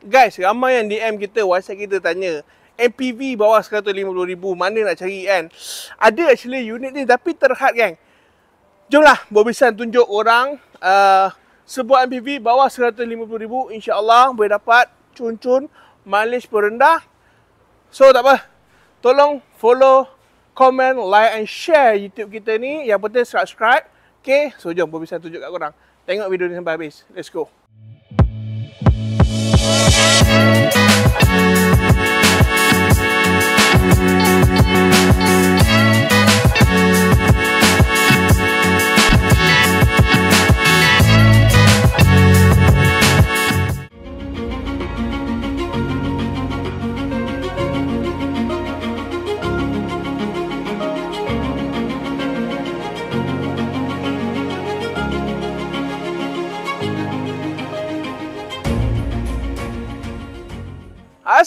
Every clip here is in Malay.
Guys, ramai yang DM kita, WhatsApp kita tanya MPV bawah RM150,000 Mana nak cari kan Ada actually unit ni Tapi terhad gang Jomlah Bobisan tunjuk orang uh, Sebuah MPV bawah RM150,000 InsyaAllah boleh dapat Cun-cun Malish berendah So tak apa Tolong follow Comment, like and share YouTube kita ni Yang penting subscribe Okay So jom Bobisan tunjuk kat korang Tengok video ni sampai habis Let's go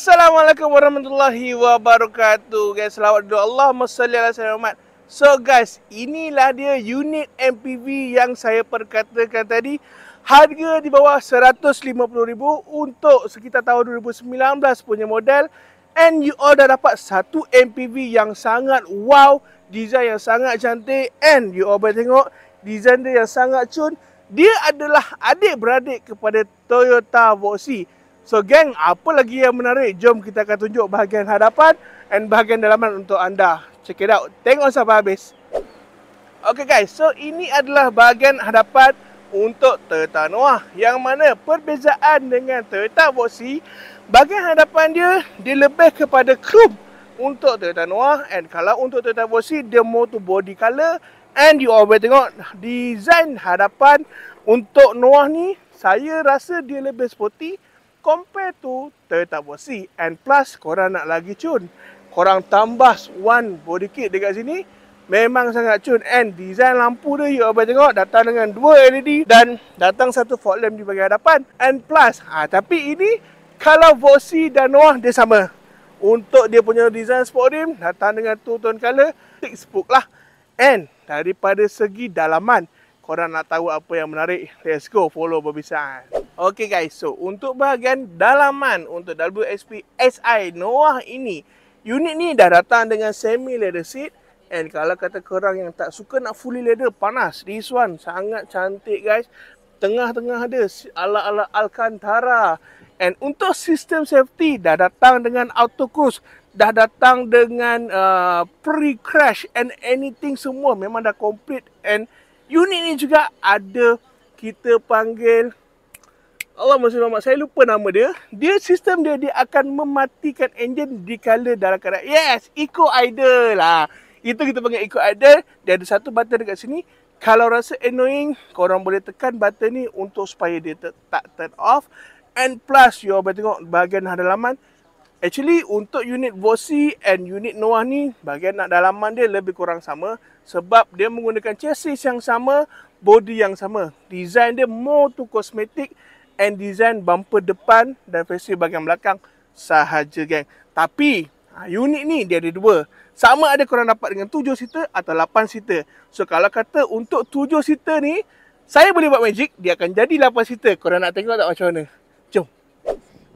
Assalamualaikum warahmatullahi wabarakatuh guys. Selamat duduk Allah Masalli So guys, inilah dia unit MPV yang saya perkatakan tadi Harga di bawah RM150,000 untuk sekitar tahun 2019 punya model And you all dah dapat satu MPV yang sangat wow Design yang sangat cantik And you all boleh tengok Design dia yang sangat cun Dia adalah adik-beradik kepada Toyota Voxie So geng, apa lagi yang menarik? Jom kita akan tunjuk bahagian hadapan and bahagian dalaman untuk anda. Check it out. Tengok sampai habis. Okay guys, so ini adalah bahagian hadapan untuk Toyota Noah. Yang mana perbezaan dengan Toyota Voxy, bahagian hadapan dia, dia lebih kepada chrome untuk Toyota Noah. And kalau untuk Toyota Voxy, dia more to body color. And you all boleh tengok design hadapan untuk Noah ni, saya rasa dia lebih sporty compare to Toyota Versi and plus korang nak lagi cun korang tambah one body kit dekat sini memang sangat cun and design lampu dia you abang tengok datang dengan dua LED dan datang satu fog lamp di bahagian hadapan and plus ha, tapi ini kalau Vossi dan Noah dia sama untuk dia punya design sport rim datang dengan two tone color thick spoke lah and daripada segi dalaman korang nak tahu apa yang menarik let's go follow perbincangan Okey guys, so untuk bahagian dalaman untuk WSP SI Noah ini, unit ni dah datang dengan semi leather seat and kalau kata korang yang tak suka nak fully leather panas, this one sangat cantik guys. Tengah-tengah ada ala-ala Alcantara. And untuk sistem safety dah datang dengan auto cruise, dah datang dengan uh, pre crash and anything semua memang dah complete and unit ni juga ada kita panggil Allah masih SWT, saya lupa nama dia. Dia sistem dia, dia akan mematikan enjin dikala dalam keadaan. Yes, Eco idle lah. Ha, itu kita panggil Eco idle. Dia ada satu button dekat sini. Kalau rasa annoying, korang boleh tekan button ni untuk supaya dia tak turn off. And plus, you boleh tengok bahagian halaman. Actually, untuk unit Vossi and unit Noah ni, bahagian nak dalaman dia lebih kurang sama. Sebab dia menggunakan chassis yang sama, body yang sama. Design dia more to cosmetic and design bumper depan dan fascia bahagian belakang sahaja geng. Tapi ha, unit ni dia ada dua. Sama ada korang dapat dengan 7 seater atau 8 seater. So kalau kata untuk 7 seater ni saya boleh buat magic dia akan jadi 8 seater. Korang nak tengok tak macam mana? Jom.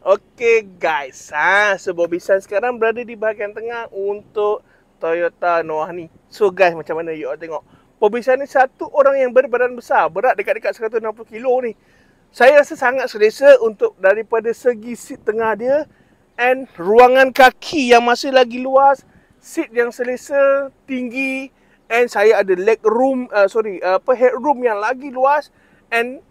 Okay, guys. Ha so bisan sekarang berada di bahagian tengah untuk Toyota Noah ni. So guys macam mana you all tengok? Bobby ni satu orang yang berbadan besar, berat dekat-dekat 160 kilo ni saya rasa sangat selesa untuk daripada segi seat tengah dia and ruangan kaki yang masih lagi luas seat yang selesa tinggi and saya ada leg room uh, sorry apa head room yang lagi luas and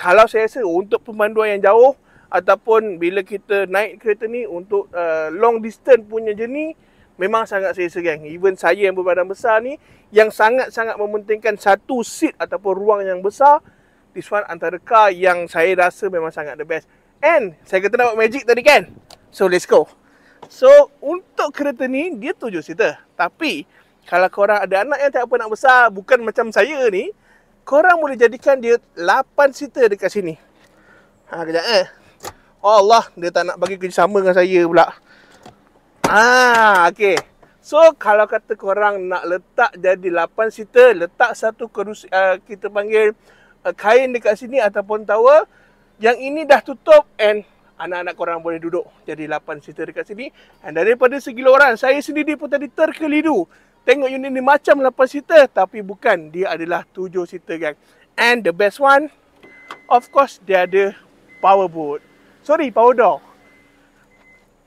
kalau saya rasa untuk pemanduan yang jauh ataupun bila kita naik kereta ni untuk uh, long distance punya jenis memang sangat selesa geng even saya yang berbadan besar ni yang sangat-sangat mementingkan satu seat ataupun ruang yang besar This one antara car yang saya rasa memang sangat the best And saya kata nak buat magic tadi kan So let's go So untuk kereta ni dia tujuh seater Tapi kalau korang ada anak yang tak apa nak besar Bukan macam saya ni Korang boleh jadikan dia lapan seater dekat sini Ha kejap eh Oh Allah dia tak nak bagi kerjasama dengan saya pula Ah, ha, okay So kalau kata korang nak letak jadi 8 seater Letak satu kerusi uh, Kita panggil Uh, kain dekat sini ataupun tower yang ini dah tutup and anak-anak korang boleh duduk jadi 8 seater dekat sini and daripada segi luaran saya sendiri pun tadi terkelidu tengok unit ni macam 8 seater tapi bukan dia adalah 7 seater guys and the best one of course dia ada power boot sorry power door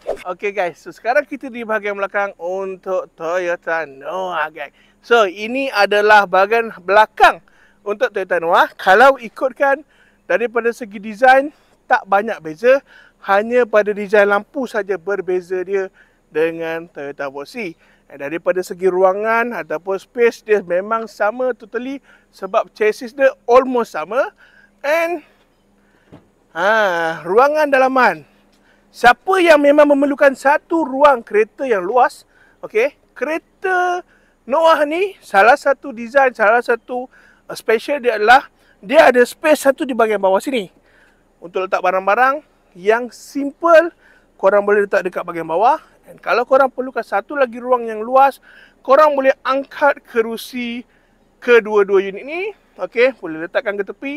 Okay guys, so sekarang kita di bahagian belakang untuk Toyota Noah guys. So ini adalah bahagian belakang untuk Toyota Noah kalau ikutkan daripada segi design tak banyak beza hanya pada design lampu saja berbeza dia dengan Toyota Voxy daripada segi ruangan ataupun space dia memang sama totally sebab chassis dia almost sama and ha ruangan dalaman siapa yang memang memerlukan satu ruang kereta yang luas okey kereta Noah ni salah satu design salah satu special dia adalah dia ada space satu di bahagian bawah sini untuk letak barang-barang yang simple korang boleh letak dekat bahagian bawah dan kalau korang perlukan satu lagi ruang yang luas korang boleh angkat kerusi kedua-dua unit ni okey boleh letakkan ke tepi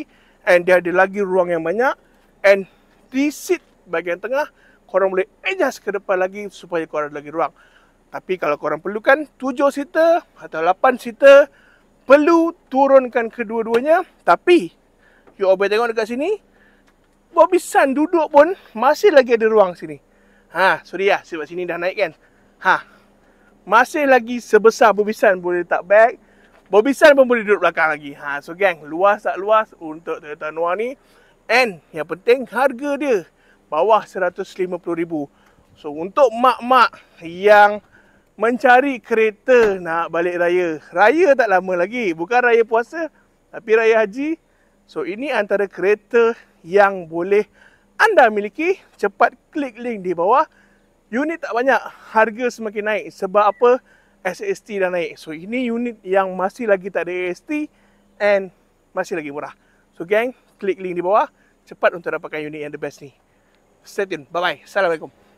and dia ada lagi ruang yang banyak and di seat bahagian tengah korang boleh adjust ke depan lagi supaya korang ada lagi ruang tapi kalau korang perlukan tujuh seater atau lapan seater perlu turunkan kedua-duanya tapi you all boleh tengok dekat sini Bobby Sun duduk pun masih lagi ada ruang sini ha sorry lah sebab sini dah naik kan ha masih lagi sebesar Bobby Sun boleh letak bag Bobby Sun pun boleh duduk belakang lagi ha so gang luas tak luas untuk Toyota Noir ni and yang penting harga dia bawah RM150,000 so untuk mak-mak yang mencari kereta nak balik raya. Raya tak lama lagi, bukan raya puasa tapi raya haji. So ini antara kereta yang boleh anda miliki. Cepat klik link di bawah. Unit tak banyak, harga semakin naik sebab apa? SST dah naik. So ini unit yang masih lagi tak ada AST and masih lagi murah. So gang, klik link di bawah. Cepat untuk dapatkan unit yang the best ni. Stay tuned. Bye-bye. Assalamualaikum.